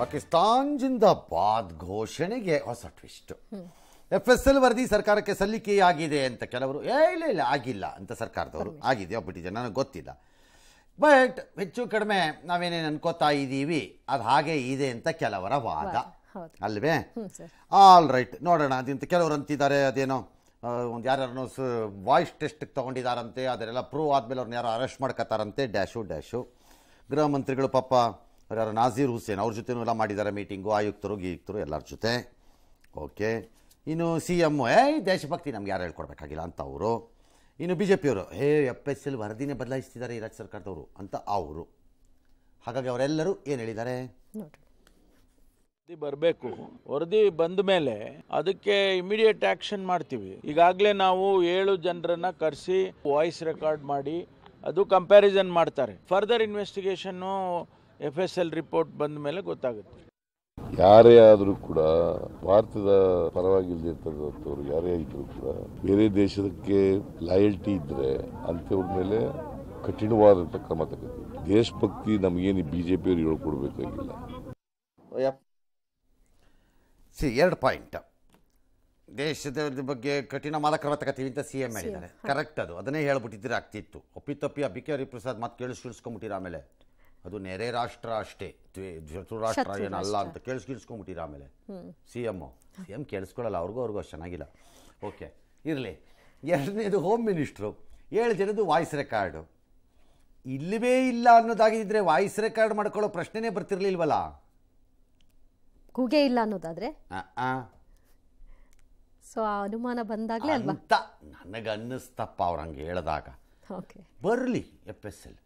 ಪಾಕಿಸ್ತಾನ್ ಜಿಂದಾಬಾದ್ ಘೋಷಣೆಗೆ ಹೊಸ twist F S L ವರದಿ ಸರ್ಕಾರಕ್ಕೆ ಸಲ್ಲಿಕೆಯಾಗಿದೆ ಅಂತ ಕೆಲವರು ಏ ಇಲ್ಲ ಇಲ್ಲ ಆಗಿಲ್ಲ ಅಂತ ಸರ್ಕಾರದವರು ಆಗಿದೆ ಬಿಟ್ಟಿದೆ ನನಗೆ ಗೊತ್ತಿಲ್ಲ ಬಟ್ ಹೆಚ್ಚು ಕಡಿಮೆ ನಾವೇನೇನು ಅನ್ಕೋತಾ ಇದ್ದೀವಿ ಅದು ಹಾಗೆ ಇದೆ ಅಂತ ಕೆಲವರ ವಾದ ಅಲ್ವೇ ಆಲ್ ರೈಟ್ ನೋಡೋಣ ಅದಿಂತ ಕೆಲವರು ಅಂತಿದ್ದಾರೆ ಅದೇನೋ ಒಂದು ಯಾರ್ಯಾರು ವಾಯ್ಸ್ ಟೆಸ್ಟ್ಗೆ ತಗೊಂಡಿದಾರಂತೆ ಅದರೆಲ್ಲ ಪ್ರೂವ್ ಆದಮೇಲೆ ಅವ್ರನ್ನ ಯಾರು ಅರೆಸ್ಟ್ ಮಾಡ್ಕೋತಾರಂತೆ ಡ್ಯಾಶು ಡ್ಯಾಶು ಗೃಹ ಮಂತ್ರಿಗಳು ಪಾಪ ಯಾರು ನಾಜೀರ್ ಹುಸೇನ್ ಅವ್ರ ಜೊತೆನೂ ಎಲ್ಲ ಮಾಡಿದ್ದಾರೆ ಮೀಟಿಂಗು ಆಯುಕ್ತರು ಗೀಯುಕ್ತರು ಎಲ್ಲರ ಜೊತೆ ಓಕೆ ಇನ್ನು ಸಿ ಎಮ್ಮು ಏ ದೇಶಭಕ್ತಿ ನಮ್ಗೆ ಯಾರು ಹೇಳ್ಕೊಡ್ಬೇಕಾಗಿಲ್ಲ ಅಂತ ಅವರು ಇನ್ನು ಬಿ ಜೆ ಪಿಯವರು ಹೇ ಎಫ್ ಎಸ್ ಎಲ್ ವರದಿನೇ ಬದಲಾಯಿಸ್ತಿದ್ದಾರೆ ಈ ರಾಜ್ಯ ಸರ್ಕಾರದವರು ಅಂತ ಅವರು ಹಾಗಾಗಿ ಅವರೆಲ್ಲರೂ ಏನು ಹೇಳಿದ್ದಾರೆ ಬರಬೇಕು ವರದಿ ಬಂದ ಮೇಲೆ ಅದಕ್ಕೆ ಇಮಿಡಿಯೇಟ್ ಆಕ್ಷನ್ ಮಾಡ್ತೀವಿ ಈಗಾಗಲೇ ನಾವು ಏಳು ಜನರನ್ನ ಕರೆಸಿ ವಾಯ್ಸ್ ರೆಕಾರ್ಡ್ ಮಾಡಿ ಅದು ಕಂಪ್ಯಾರಿಸನ್ ಮಾಡ್ತಾರೆ ಫರ್ದರ್ ಇನ್ವೆಸ್ಟಿಗೇಷನ್ನು ಎಫ್ ಎಸ್ ಎಲ್ ರಿಪೋರ್ಟ್ ಬಂದ ಮೇಲೆ ಗೊತ್ತಾಗುತ್ತೆ ಯಾರೇ ಆದರೂ ಕೂಡ ಭಾರತದ ಪರವಾಗಿ ಯಾರೇ ಇದ್ರೂ ಕೂಡ ಬೇರೆ ದೇಶಕ್ಕೆ ಲಾಯಲ್ಟಿ ಇದ್ದರೆ ಅಂಥವ್ರ ಮೇಲೆ ಕಠಿಣವಾದಂಥ ಕ್ರಮ ತಗೋತೀವಿ ದೇಶಭಕ್ತಿ ನಮಗೇನು ಬಿ ಜೆ ಪಿಯವ್ರು ಹೇಳ್ಕೊಡ್ಬೇಕಾಗಿಲ್ಲ ಸಿ ಎರಡು ಪಾಯಿಂಟ್ ದೇಶದ ಬಗ್ಗೆ ಕಠಿಣ ಕ್ರಮ ತಗೋತೀವಿ ಅಂತ ಸಿ ಎಂ ಹೇಳಿದ್ದಾರೆ ಕರೆಕ್ಟ್ ಅದು ಅದನ್ನೇ ಹೇಳ್ಬಿಟ್ಟಿದ್ರೆ ಆಗ್ತಿತ್ತು ತಪ್ಪಿ ಅಬಿಕೇರಿ ಹರಿಪ್ರಸಾದ್ ಮಾತು ಕೇಳಿಸ್ಕೊಳ್ಸ್ಕೊಂಬಿಟ್ಟಿರ ಆಮೇಲೆ ಅದು ನೆರೆ ರಾಷ್ಟ್ರ ಅಷ್ಟೇ ಶತ್ರು ರಾಷ್ಟ್ರ ಏನಲ್ಲ ಅಂತ ಕೇಳಿಸ್ಕೊಂಡ್ಬಿಟ್ಟಿರ ಆಮೇಲೆ ಸಿ ಎಮ್ ಸಿ ಎಮ್ ಕೇಳಿಸ್ಕೊಳ್ಳಲ್ಲ ಅವ್ರಿಗೂ ಅವ್ರಿಗೂ ಅಷ್ಟು ಚೆನ್ನಾಗಿಲ್ಲ ಓಕೆ ಇರಲಿ ಎರಡನೇದು ಹೋಮ್ ಮಿನಿಸ್ಟ್ರು ಏಳು ಜನದ್ದು ವಾಯ್ಸ್ ರೆಕಾರ್ಡು ಇಲ್ಲವೇ ಇಲ್ಲ ಅನ್ನೋದಾಗಿದ್ದರೆ ವಾಯ್ಸ್ ರೆಕಾರ್ಡ್ ಮಾಡ್ಕೊಳ್ಳೋ ಪ್ರಶ್ನೆನೇ ಬರ್ತಿರ್ಲಿಲ್ವಲ್ಲ ಕೂಗೆ ಇಲ್ಲ ಅನ್ನೋದಾದ್ರೆ ಸೊ ಆ ಅನುಮಾನ ಬಂದಾಗಲೇ ಅಲ್ವಾ ಅಂತ ನನಗನ್ನಿಸ್ತಪ್ಪ ಅವ್ರು ಹಂಗೆ ಹೇಳಿದಾಗ ಓಕೆ ಬರಲಿ ಎಫ್ ಎಸ್ ಎಲ್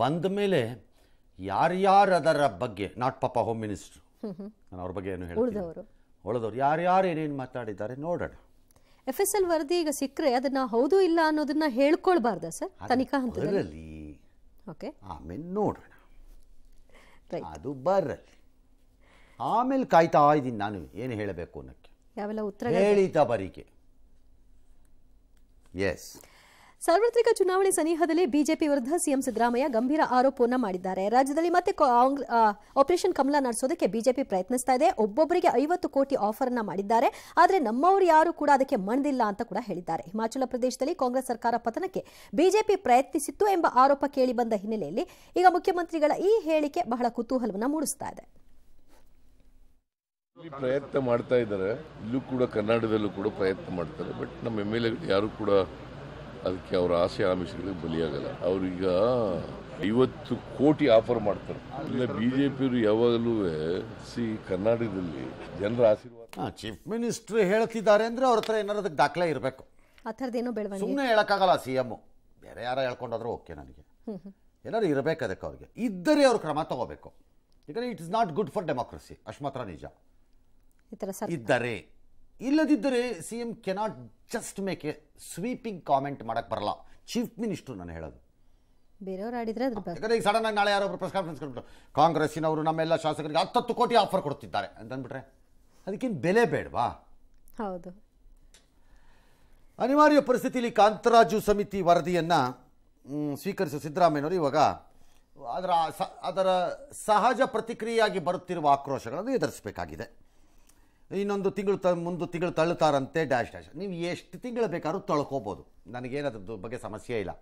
ಬಂದ ಮೇಲೆ ಯಾರ್ಯಾರು ಅದರ ಬಗ್ಗೆ ನಾಟ್ ಪಾಪ ಹೋಮ್ ಮಿನಿಸ್ಟ್ರು ನಾನು ಅವ್ರ ಬಗ್ಗೆ ಏನು ಹೇಳ್ತೀನಿ ಯಾರು ಯಾರ್ಯಾರು ಏನೇನು ಮಾತಾಡಿದ್ದಾರೆ ನೋಡೋಣ ಎಫ್ ಎಸ್ ಎಲ್ ವರದಿ ಈಗ ಸಿಕ್ಕರೆ ಅದನ್ನ ಹೌದು ಇಲ್ಲ ಅನ್ನೋದನ್ನ ಹೇಳ್ಕೊಳ್ಬಾರ್ದ ಸರ್ ತನಿಖಾ ಹಂತದಲ್ಲಿ ಓಕೆ ಆಮೇಲೆ ನೋಡೋಣ ಅದು ಬರಲಿ ಆಮೇಲೆ ಕಾಯ್ತಾ ಇದ್ದೀನಿ ನಾನು ಏನು ಹೇಳಬೇಕು ಅನ್ನೋಕ್ಕೆ ಯಾವೆಲ್ಲ ಉತ್ತರ ಹೇಳಿದ ಬರಿಕೆ ಎಸ್ ಸಾರ್ವತ್ರಿಕ ಚುನಾವಣೆ ಸನಿಹದಲ್ಲಿ ಬಿಜೆಪಿ ವಿರುದ್ಧ ಸಿಎಂ ಸಿದ್ದರಾಮಯ್ಯ ಗಂಭೀರ ಆರೋಪವನ್ನು ಮಾಡಿದ್ದಾರೆ ರಾಜ್ಯದಲ್ಲಿ ಮತ್ತೆ ಆಪರೇಷನ್ ಕಮಲ ನಡೆಸೋದಕ್ಕೆ ಬಿಜೆಪಿ ಪ್ರಯತ್ನಿಸ್ತಾ ಇದೆ ಒಬ್ಬೊಬ್ಬರಿಗೆ ಐವತ್ತು ಕೋಟಿ ಆಫರ್ ಅನ್ನ ಮಾಡಿದ್ದಾರೆ ಆದರೆ ನಮ್ಮವರು ಯಾರು ಕೂಡ ಅದಕ್ಕೆ ಮಣ್ದಿಲ್ಲ ಅಂತ ಕೂಡ ಹೇಳಿದ್ದಾರೆ ಹಿಮಾಚಲ ಪ್ರದೇಶದಲ್ಲಿ ಕಾಂಗ್ರೆಸ್ ಸರ್ಕಾರ ಪತನಕ್ಕೆ ಬಿಜೆಪಿ ಪ್ರಯತ್ನಿಸಿತ್ತು ಎಂಬ ಆರೋಪ ಕೇಳಿ ಬಂದ ಹಿನ್ನೆಲೆಯಲ್ಲಿ ಈಗ ಮುಖ್ಯಮಂತ್ರಿಗಳ ಈ ಹೇಳಿಕೆ ಬಹಳ ಕುತೂಹಲವನ್ನು ಮೂಡಿಸ್ತಾ ಇದೆ ಪ್ರಯತ್ನ ಮಾಡ್ತಾ ಇದ್ದಾರೆ ಇಲ್ಲೂ ಕೂಡ ಕರ್ನಾಟಕದಲ್ಲೂ ಕೂಡ ಪ್ರಯತ್ನ ಮಾಡ್ತಾರೆ ಬಟ್ ನಮ್ಮ ಎಮ್ ಎಲ್ ಯಾರು ಕೂಡ ಅದಕ್ಕೆ ಅವರ ಆಸೆ ಆಮಿಷಗಳಿಗೆ ಬಲಿಯಾಗಲ್ಲ ಅವ್ರೀಗ ಐವತ್ತು ಕೋಟಿ ಆಫರ್ ಮಾಡ್ತಾರೆ ಇಲ್ಲ ಪಿಯವರು ಯಾವಾಗಲೂ ಸಿ ಕರ್ನಾಟಕದಲ್ಲಿ ಜನರ ಆಶೀರ್ವಾದ ಚೀಫ್ ಮಿನಿಸ್ಟರ್ ಹೇಳ್ತಿದ್ದಾರೆ ಅಂದ್ರೆ ಅವ್ರ ಹತ್ರ ಏನಾರ ದಾಖಲೆ ಇರಬೇಕು ಸುಮ್ಮನೆ ಹೇಳಕ್ಕಾಗಲ್ಲ ಸಿ ಎಮ್ ಬೇರೆ ಯಾರು ಹೇಳ್ಕೊಂಡಾದ್ರೂ ಓಕೆ ನನಗೆ ಏನಾದ್ರು ಇರಬೇಕು ಅದಕ್ಕೆ ಅವ್ರಿಗೆ ಇದ್ದರೆ ಅವ್ರು ಕ್ರಮ ತಗೋಬೇಕು ಯಾಕಂದ್ರೆ it is not good for democracy ಅಷ್ಟು ಮಾತ್ರ ನಿಜ ಇದ್ದರೆ ಇಲ್ಲದಿದ್ದರೆ C M cannot just make a sweeping comment ಮಾಡಕ್ಕೆ ಬರಲ್ಲ ಚೀಫ್ ಮಿನಿಸ್ಟರ್ ನಾನು ಹೇಳೋದು ಬೇರೆಯವ್ರು ಆಡಿದ್ರೆ ಈಗ ಸಡನ್ ಆಗಿ ನಾಳೆ ಯಾರೋ ಪ್ರೆಸ್ ಕಾನ್ಫರೆನ್ಸ್ ಕೊಟ್ಬಿಟ್ಟು ಕಾಂಗ್ರೆಸ್ಸಿನವರು ನಮ್ಮೆಲ್ಲ ಶಾಸಕರಿಗೆ ಹತ್ತತ್ತು ಕೋಟಿ ಆಫರ್ ಕೊಡ್ತಿದ್ದಾರೆ ಅಂತಂದ್ಬಿಟ್ರೆ ಅಂದ್ಬಿಟ್ರೆ ಅದಕ್ಕೇನು ಬೆಲೆ ಬೇಡವಾ ಹೌದು ಅನಿವಾರ್ಯ ಪರಿಸ್ಥಿತಿಯಲ್ಲಿ ಕಾಂತರಾಜು ಸಮಿತಿ ವರದಿಯನ್ನು ಸ್ವೀಕರಿಸಿದ ಸಿದ್ದರಾಮಯ್ಯನವರು ಇವಾಗ ಅದರ ಅದರ ಸಹಜ ಪ್ರತಿಕ್ರಿಯೆಯಾಗಿ ಬರುತ್ತಿರುವ ಆಕ್ರೋಶಗಳನ್ನು ಎದುರಿಸಬೇಕಾಗಿದೆ ಇನ್ನೊಂದು ತಿಂಗಳು ತ ಮುಂದು ತಿಂಗಳು ತಳ್ಳುತ್ತಾರಂತೆ ಡ್ಯಾಶ್ ಡ್ಯಾಶ್ ನೀವು ಎಷ್ಟು ತಿಂಗಳು ಬೇಕಾದ್ರೂ ತಳ್ಕೋಬೋದು ನನಗೇನು ಅದ್ರದ್ದು ಬಗ್ಗೆ ಸಮಸ್ಯೆ ಇಲ್ಲ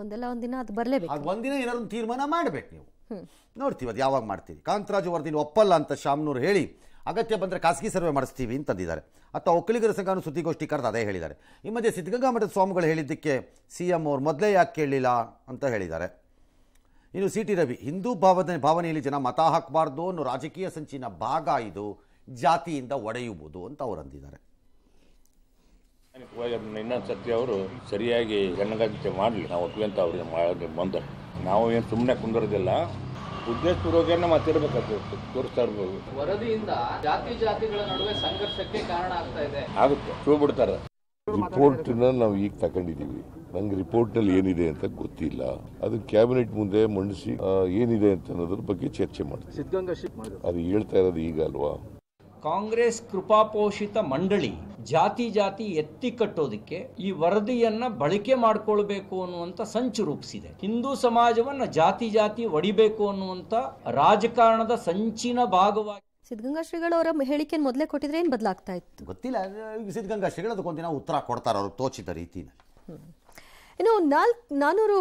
ಒಂದಲ್ಲ ಒಂದಿನ ಅದು ಬರಲೇಬೇಕು ಅದು ಒಂದಿನ ಏನಾದ್ರು ತೀರ್ಮಾನ ಮಾಡಬೇಕು ನೀವು ನೋಡ್ತೀವಿ ಅದು ಯಾವಾಗ ಮಾಡ್ತೀವಿ ಕಾಂತರಾಜು ವರದಿನ ಒಪ್ಪಲ್ಲ ಅಂತ ಶಾಮ್ನೂರು ಹೇಳಿ ಅಗತ್ಯ ಬಂದರೆ ಖಾಸಗಿ ಸರ್ವೆ ಮಾಡಿಸ್ತೀವಿ ಅಂತಂದಿದ್ದಾರೆ ಅಥವಾ ಒಕ್ಕಲಿಗರ ಸಂಘನೂ ಸುದ್ದಿಗೋಷ್ಠಿ ಕರೆದು ಅದೇ ಹೇಳಿದ್ದಾರೆ ಈ ಮಧ್ಯೆ ಸಿದ್ಧಗಂಗಾ ಮಠದ ಸ್ವಾಮಿಗಳು ಹೇಳಿದ್ದಕ್ಕೆ ಸಿ ಎಂ ಅವ್ರು ಮೊದಲೇ ಯಾಕೆ ಕೇಳಲಿಲ್ಲ ಅಂತ ಹೇಳಿದ್ದಾರೆ ಇನ್ನು ಸಿ ಟಿ ರವಿ ಹಿಂದೂ ಭಾವನೆ ಭಾವನೆಯಲ್ಲಿ ಜನ ಮತ ಹಾಕಬಾರ್ದು ಅನ್ನೋ ರಾಜಕೀಯ ಸಂಚಿನ ಭಾಗ ಇದು ಜಾತಿಯಿಂದ ಒಡೆಯುವುದು ಅಂತ ಅವ್ರು ಅಂದಿದ್ದಾರೆ ಇನ್ನೊಂದು ಸತ್ಯ ಅವರು ಸರಿಯಾಗಿ ಗಣಗಂತೆ ಮಾಡಲಿ ನಾವು ಅಂತ ಅವ್ರಿಗೆ ಬಂದ ನಾವು ಏನು ಸುಮ್ಮನೆ ಕುಂದಿರೋದಿಲ್ಲ ಉದ್ದೇಶಪೂರ್ವಕನ ಮಾತಾಡ್ಬೇಕಾಗ್ತದೆ ತೋರಿಸ್ತಾ ಇರ್ಬೋದು ವರದಿಯಿಂದ ಜಾತಿ ಜಾತಿಗಳ ನಡುವೆ ಸಂಘರ್ಷಕ್ಕೆ ಕಾರಣ ಆಗ್ತಾ ಇದೆ ಆಗುತ್ತೆ ಶೂ ಬಿಡ್ತಾರೆ ರಿಪೋರ್ಟ್ನ ನಾವು ಈಗ ತಗೊಂಡಿದ್ದೀವಿ ನಂಗೆ ರಿಪೋರ್ಟಲ್ಲಿ ಏನಿದೆ ಅಂತ ಗೊತ್ತಿಲ್ಲ ಅದು ಕ್ಯಾಬಿನೆಟ್ ಮುಂದೆ ಮಂಡಿಸಿ ಏನಿದೆ ಅಂತ ಅನ್ನೋದ್ರ ಬಗ್ಗೆ ಚರ್ಚೆ ಮಾಡ್ತೀವಿ ಅದು ಹೇಳ್ತಾ ಇರೋದು ಈಗ ಅಲ್ವಾ ಕಾಂಗ್ರೆಸ್ ಕೃಪಾಪೋಷಿತ ಮಂಡಳಿ ಜಾತಿ ಜಾತಿ ಎತ್ತಿ ಕಟ್ಟೋದಕ್ಕೆ ಈ ವರದಿಯನ್ನ ಬಳಕೆ ಮಾಡಿಕೊಳ್ಬೇಕು ಅನ್ನುವಂಥ ಸಂಚು ರೂಪಿಸಿದೆ ಹಿಂದೂ ಸಮಾಜವನ್ನ ಜಾತಿ ಜಾತಿ ಒಡಿಬೇಕು ಅನ್ನುವಂಥ ರಾಜಕಾರಣದ ಸಂಚಿನ ಭಾಗವಾಗಿ ಸಿದ್ಧಗಂಗಾ ಶ್ರೀಗಳು ಅವರ ಹೇಳಿಕೆ ಮೊದಲೇ ಕೊಟ್ಟಿದ್ರೆ ಏನು ಬದಲಾಗ್ತಾ ಇತ್ತು ಗೊತ್ತಿಲ್ಲ ಸಿದ್ಧಗಂಗಾ ಶ್ರೀಗಳು ಅದಕ್ಕೊಂದಿನ ಉತ್ತರ ಕೊಡ್ತಾರೆ ಅವರು ತೋಚಿದ ರೀತಿಯಲ್ಲಿ ಇನ್ನು ನಾಲ್ಕು ನಾನೂರು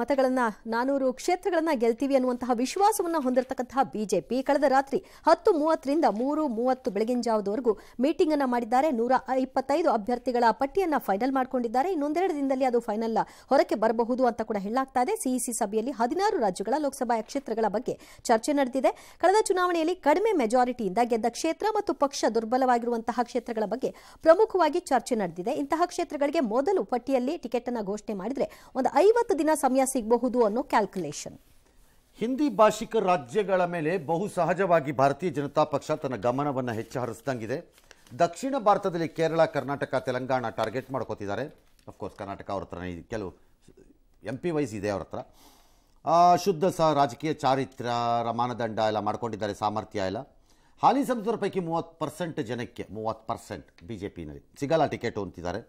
ಮತಗಳನ್ನು ನಾನೂರು ಕ್ಷೇತ್ರಗಳನ್ನು ಗೆಲ್ತೀವಿ ಅನ್ನುವಂತಹ ವಿಶ್ವಾಸವನ್ನ ಹೊಂದಿರತಕ್ಕಂತಹ ಬಿಜೆಪಿ ಕಳೆದ ರಾತ್ರಿ ಹತ್ತು ಮೂವತ್ತರಿಂದ ಮೂರು ಮೂವತ್ತು ಬೆಳಗಿನ ಜಾವದವರೆಗೂ ಮೀಟಿಂಗ್ ಅನ್ನು ಮಾಡಿದ್ದಾರೆ ನೂರ ಇಪ್ಪತ್ತೈದು ಅಭ್ಯರ್ಥಿಗಳ ಪಟ್ಟಿಯನ್ನು ಫೈನಲ್ ಮಾಡಿಕೊಂಡಿದ್ದಾರೆ ಇನ್ನೊಂದೆರಡು ದಿನದಲ್ಲಿ ಅದು ಫೈನಲ್ ಹೊರಕ್ಕೆ ಬರಬಹುದು ಅಂತ ಕೂಡ ಹೇಳಲಾಗ್ತಾ ಇದೆ ಸಿಇಸಿ ಸಭೆಯಲ್ಲಿ ಹದಿನಾರು ರಾಜ್ಯಗಳ ಲೋಕಸಭಾ ಕ್ಷೇತ್ರಗಳ ಬಗ್ಗೆ ಚರ್ಚೆ ನಡೆದಿದೆ ಕಳೆದ ಚುನಾವಣೆಯಲ್ಲಿ ಕಡಿಮೆ ಮೆಜಾರಿಟಿಯಿಂದ ಗೆದ್ದ ಕ್ಷೇತ್ರ ಮತ್ತು ಪಕ್ಷ ದುರ್ಬಲವಾಗಿರುವಂತಹ ಕ್ಷೇತ್ರಗಳ ಬಗ್ಗೆ ಪ್ರಮುಖವಾಗಿ ಚರ್ಚೆ ನಡೆದಿದೆ ಇಂತಹ ಕ್ಷೇತ್ರಗಳಿಗೆ ಮೊದಲು ಪಟ್ಟಿಯಲ್ಲಿ ಟಿಕೆಟ್ ಅನ್ನು ಘೋಷಣೆ ಮಾಡಿದರೆ ಒಂದು ಐವತ್ತು ದಿನ ಸಮಯ ಸಿಗಬಹುದು ಅನ್ನೋ ಕ್ಯಾಲ್ಕುಲೇಷನ್ ಹಿಂದಿ ಭಾಷಿಕ ರಾಜ್ಯಗಳ ಮೇಲೆ ಬಹು ಸಹಜವಾಗಿ ಭಾರತೀಯ ಜನತಾ ಪಕ್ಷ ತನ್ನ ಗಮನವನ್ನು ಹೆಚ್ಚು ಹರಿಸ್ದಂಗಿದೆ ದಕ್ಷಿಣ ಭಾರತದಲ್ಲಿ ಕೇರಳ ಕರ್ನಾಟಕ ತೆಲಂಗಾಣ ಟಾರ್ಗೆಟ್ ಮಾಡ್ಕೋತಿದ್ದಾರೆ ಅಫ್ಕೋರ್ಸ್ ಕರ್ನಾಟಕ ಅವ್ರ ಹತ್ರ ಕೆಲವು ಎಂ ಪಿ ವೈಸ್ ಇದೆ ಅವ್ರ ಹತ್ರ ಶುದ್ಧ ಸಹ ರಾಜಕೀಯ ಚಾರಿತ್ರ ಮಾನದಂಡ ಎಲ್ಲ ಮಾಡ್ಕೊಂಡಿದ್ದಾರೆ ಸಾಮರ್ಥ್ಯ ಎಲ್ಲ ಹಾಲಿ ಸಂಸದರ ಪೈಕಿ ಮೂವತ್ತು ಪರ್ಸೆಂಟ್ ಜನಕ್ಕೆ ಮೂವತ್ತು ಪರ್ಸೆಂಟ್ ಬಿ ಜೆ ಪಿನಲ್ಲಿ ಸಿಗಲ್ಲ ಟಿಕೆಟು ಅಂತಿದ್ದಾರೆ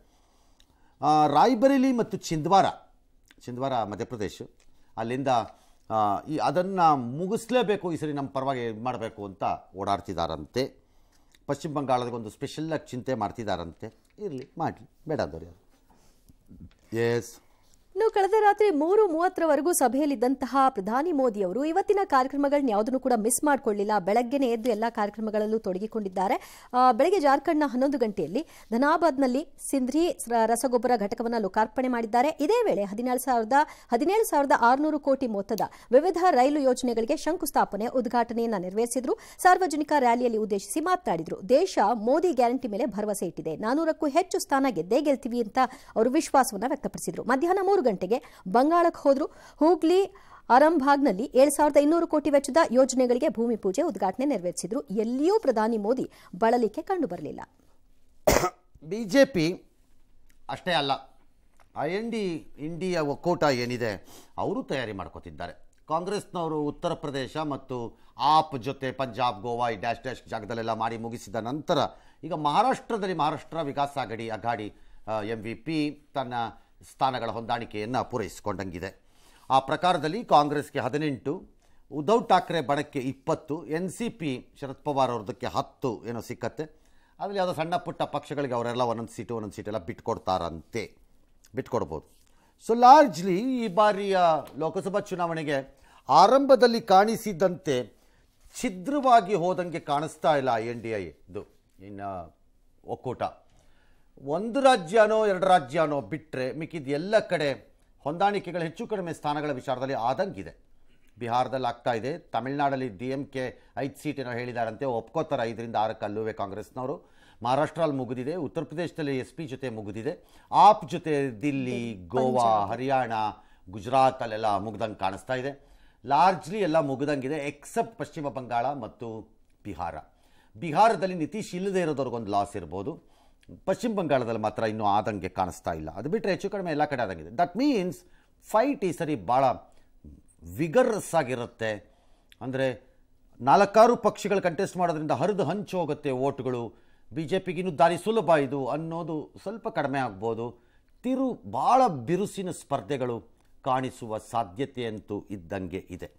ರಾಯ್ಬರೇಲಿ ಮತ್ತು ಚಿಂದ್ವಾರ ಚಿಂದ್ವಾರ ಮಧ್ಯಪ್ರದೇಶ ಅಲ್ಲಿಂದ ಈ ಅದನ್ನು ಮುಗಿಸ್ಲೇಬೇಕು ಈ ಸರಿ ನಮ್ಮ ಪರವಾಗಿ ಇದು ಮಾಡಬೇಕು ಅಂತ ಓಡಾಡ್ತಿದ್ದಾರಂತೆ ಪಶ್ಚಿಮ ಬಂಗಾಳದಗೊಂದು ಸ್ಪೆಷಲ್ಲಾಗಿ ಚಿಂತೆ ಮಾಡ್ತಿದ್ದಾರಂತೆ ಇರಲಿ ಮಾಡಲಿ ಬೇಡ ದೊರೆಯೋದು ಎಸ್ ಇನ್ನು ಕಳೆದ ರಾತ್ರಿ ಮೂರು ಮೂವತ್ತರವರೆಗೂ ಸಭೆಯಲ್ಲಿದ್ದಂತಹ ಪ್ರಧಾನಿ ಮೋದಿ ಅವರು ಇವತ್ತಿನ ಕಾರ್ಯಕ್ರಮಗಳನ್ನ ಯಾವುದನ್ನು ಕೂಡ ಮಿಸ್ ಮಾಡಿಕೊಳ್ಳಿಲ್ಲ ಬೆಳಗ್ಗೆನೇ ಎದ್ದು ಎಲ್ಲ ಕಾರ್ಯಕ್ರಮಗಳಲ್ಲೂ ತೊಡಗಿಕೊಂಡಿದ್ದಾರೆ ಬೆಳಗ್ಗೆ ಜಾರ್ಖಂಡ್ನ ಹನ್ನೊಂದು ಗಂಟೆಯಲ್ಲಿ ಧನಾಬಾದ್ನಲ್ಲಿ ಸಿಂಧ್ರಿ ರಸಗೊಬ್ಬರ ಘಟಕವನ್ನು ಲೋಕಾರ್ಪಣೆ ಮಾಡಿದ್ದಾರೆ ಇದೇ ವೇಳೆ ಹದಿನೇಳು ಸಾವಿರದ ಹದಿನೇಳು ಸಾವಿರದ ಆರುನೂರು ಕೋಟಿ ಮೊತ್ತದ ವಿವಿಧ ರೈಲು ಯೋಜನೆಗಳಿಗೆ ಶಂಕುಸ್ಥಾಪನೆ ಉದ್ಘಾಟನೆಯನ್ನು ನೆರವೇರಿಸಿದ್ರು ಸಾರ್ವಜನಿಕ ರ್ಯಾಲಿಯಲ್ಲಿ ಉದ್ದೇಶಿಸಿ ಮಾತನಾಡಿದರು ದೇಶ ಮೋದಿ ಗ್ಯಾರಂಟಿ ಮೇಲೆ ಭರವಸೆ ಇಟ್ಟಿದೆ ನಾನೂರಕ್ಕೂ ಹೆಚ್ಚು ಸ್ಥಾನ ಗೆದ್ದೇ ಗೆಲ್ತೀವಿ ಅಂತ ಅವರು ವಿಶ್ವಾಸವನ್ನು ವ್ಯಕ್ತಪಡಿಸಿದರು ಮಧ್ಯಾಹ್ನ ಮೂರು ಗಂಟೆಗೆ ಬಂಗಾಳಕ್ಕೆ ಹೋದ್ರು ಹೂಗ್ಲಿ ಅರಂಭಾಗ್ನಲ್ಲಿ ಏಳು ಸಾವಿರದ ಇನ್ನೂರು ಕೋಟಿ ವೆಚ್ಚದ ಯೋಜನೆಗಳಿಗೆ ಭೂಮಿ ಪೂಜೆ ಉದ್ಘಾಟನೆ ನೆರವೇರಿಸಿದ್ರು ಎಲ್ಲಿಯೂ ಪ್ರಧಾನಿ ಮೋದಿ ಬಳಲಿಕೆ ಕಂಡು ಬರಲಿಲ್ಲ ಬಿಜೆಪಿ ಅಷ್ಟೇ ಅಲ್ಲ ಐ ಎನ್ ಡಿ ಇಂಡಿಯಾ ಒಕ್ಕೂಟ ಏನಿದೆ ಅವರು ತಯಾರಿ ಮಾಡ್ಕೋತಿದ್ದಾರೆ ಕಾಂಗ್ರೆಸ್ನವರು ಉತ್ತರ ಪ್ರದೇಶ ಮತ್ತು ಆಪ್ ಜೊತೆ ಪಂಜಾಬ್ ಗೋವಾ ಈ ಡ್ಯಾಶ್ ಡ್ಯಾಶ್ ಜಾಗದಲ್ಲೆಲ್ಲ ಮಾಡಿ ಮುಗಿಸಿದ ನಂತರ ಈಗ ಮಹಾರಾಷ್ಟ್ರದಲ್ಲಿ ಮಹಾರಾಷ್ಟ್ರ ವಿಕಾಸ ಅಗಡಿ ಅಘಾಡಿ ಎಂ ತನ್ನ ಸ್ಥಾನಗಳ ಹೊಂದಾಣಿಕೆಯನ್ನು ಪೂರೈಸಿಕೊಂಡಂಗಿದೆ ಆ ಪ್ರಕಾರದಲ್ಲಿ ಕಾಂಗ್ರೆಸ್ಗೆ ಹದಿನೆಂಟು ಉದ್ಧವ್ ಠಾಕ್ರೆ ಬಣಕ್ಕೆ ಇಪ್ಪತ್ತು N C P Sharad Pawar ಅವ್ರದಕ್ಕೆ ಹತ್ತು ಏನೋ ಸಿಕ್ಕತ್ತೆ ಅದರಲ್ಲಿ ಯಾವುದೋ ಸಣ್ಣ ಪುಟ್ಟ ಪಕ್ಷಗಳಿಗೆ ಅವರೆಲ್ಲ ಒಂದೊಂದು ಸೀಟು ಒಂದೊಂದು ಸೀಟೆಲ್ಲ ಬಿಟ್ಕೊಡ್ತಾರಂತೆ ಬಿಟ್ಕೊಡ್ಬೋದು ಸೊ ಲಾರ್ಜ್ಲಿ ಈ ಬಾರಿಯ ಲೋಕಸಭಾ ಚುನಾವಣೆಗೆ ಆರಂಭದಲ್ಲಿ ಕಾಣಿಸಿದಂತೆ ಛಿದ್ರವಾಗಿ ಹೋದಂಗೆ ಕಾಣಿಸ್ತಾ ಇಲ್ಲ ಎನ್ ಡಿ ಐದು ಇನ್ನು ಒಕ್ಕೂಟ ಒಂದು ರಾಜ್ಯನೋ ಎರಡು ರಾಜ್ಯನೋ ಬಿಟ್ಟರೆ ಮಿಕ್ಕಿದ ಎಲ್ಲ ಕಡೆ ಹೊಂದಾಣಿಕೆಗಳು ಹೆಚ್ಚು ಕಡಿಮೆ ಸ್ಥಾನಗಳ ವಿಚಾರದಲ್ಲಿ ಆದಂಗಿದೆ ಬಿಹಾರದಲ್ಲಿ ಆಗ್ತಾ ಇದೆ ತಮಿಳ್ನಾಡಲ್ಲಿ ಡಿ ಎಮ್ ಕೆ ಐದು ಏನೋ ಹೇಳಿದಾರಂತೆ ಒಪ್ಕೋತಾರೆ ಐದರಿಂದ ಆರಕ್ಕೆ ಅಲ್ಲುವೆ ಕಾಂಗ್ರೆಸ್ನವರು ಮಹಾರಾಷ್ಟ್ರಲ್ಲಿ ಮುಗಿದಿದೆ ಉತ್ತರ ಪ್ರದೇಶದಲ್ಲಿ ಎಸ್ ಪಿ ಜೊತೆ ಮುಗಿದಿದೆ ಆಪ್ ಜೊತೆ ದಿಲ್ಲಿ ಗೋವಾ ಹರಿಯಾಣ ಗುಜರಾತಲ್ಲೆಲ್ಲ ಮುಗ್ದಂಗೆ ಕಾಣಿಸ್ತಾ ಇದೆ ಲಾರ್ಜ್ಲಿ ಎಲ್ಲ ಮುಗ್ದಂಗಿದೆ ಎಕ್ಸೆಪ್ಟ್ ಪಶ್ಚಿಮ ಬಂಗಾಳ ಮತ್ತು ಬಿಹಾರ ಬಿಹಾರದಲ್ಲಿ ನಿತೀಶ್ ಇಲ್ಲದೆ ಇರೋದವ್ರಿಗೊಂದು ಲಾಸ್ ಇರ್ಬೋದು ಪಶ್ಚಿಮ ಬಂಗಾಳದಲ್ಲಿ ಮಾತ್ರ ಇನ್ನೂ ಆದಂಗೆ ಕಾಣಿಸ್ತಾ ಇಲ್ಲ ಅದು ಬಿಟ್ಟರೆ ಹೆಚ್ಚು ಕಡಿಮೆ ಎಲ್ಲ ಕಡೆ ಆದಂಗಿದೆ ದಟ್ ಮೀನ್ಸ್ ಫೈಟ್ ಈ ಸರಿ ಭಾಳ ವಿಗರ್ರಸ್ ಆಗಿರುತ್ತೆ ಅಂದರೆ ನಾಲ್ಕಾರು ಪಕ್ಷಗಳು ಕಂಟೆಸ್ಟ್ ಮಾಡೋದ್ರಿಂದ ಹರಿದು ಹಂಚು ಹೋಗುತ್ತೆ ಓಟ್ಗಳು ಬಿ ಜೆ ಪಿಗಿನ್ನೂ ದಾರಿ ಸುಲಭ ಇದು ಅನ್ನೋದು ಸ್ವಲ್ಪ ಕಡಿಮೆ ಆಗ್ಬೋದು ತಿರು ಭಾಳ ಬಿರುಸಿನ ಸ್ಪರ್ಧೆಗಳು ಕಾಣಿಸುವ ಸಾಧ್ಯತೆಯಂತೂ ಇದ್ದಂಗೆ ಇದೆ